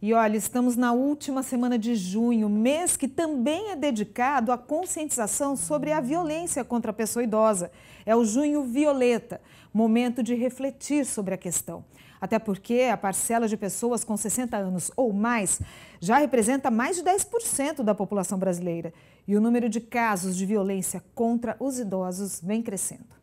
E olha, estamos na última semana de junho, mês que também é dedicado à conscientização sobre a violência contra a pessoa idosa. É o Junho Violeta, momento de refletir sobre a questão. Até porque a parcela de pessoas com 60 anos ou mais já representa mais de 10% da população brasileira. E o número de casos de violência contra os idosos vem crescendo.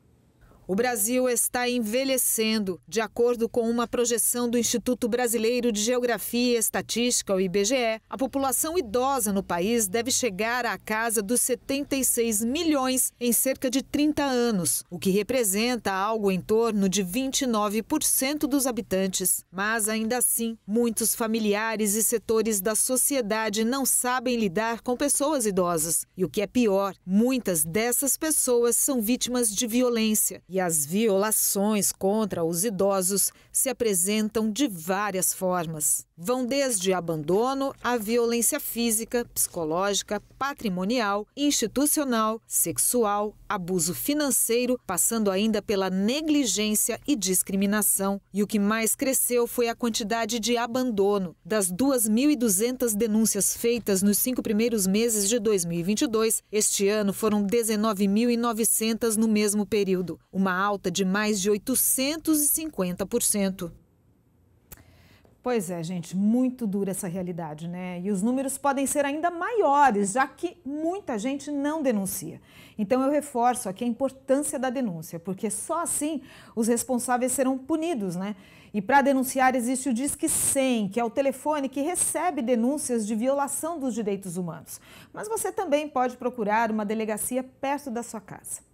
O Brasil está envelhecendo. De acordo com uma projeção do Instituto Brasileiro de Geografia e Estatística, o IBGE, a população idosa no país deve chegar à casa dos 76 milhões em cerca de 30 anos, o que representa algo em torno de 29% dos habitantes. Mas ainda assim, muitos familiares e setores da sociedade não sabem lidar com pessoas idosas. E o que é pior, muitas dessas pessoas são vítimas de violência e as violações contra os idosos se apresentam de várias formas. Vão desde abandono à violência física, psicológica, patrimonial, institucional, sexual, abuso financeiro, passando ainda pela negligência e discriminação. E o que mais cresceu foi a quantidade de abandono. Das 2.200 denúncias feitas nos cinco primeiros meses de 2022, este ano foram 19.900 no mesmo período. Uma uma alta de mais de 850%. Pois é, gente, muito dura essa realidade, né? E os números podem ser ainda maiores, já que muita gente não denuncia. Então eu reforço aqui a importância da denúncia, porque só assim os responsáveis serão punidos, né? E para denunciar existe o Disque 100, que é o telefone que recebe denúncias de violação dos direitos humanos. Mas você também pode procurar uma delegacia perto da sua casa.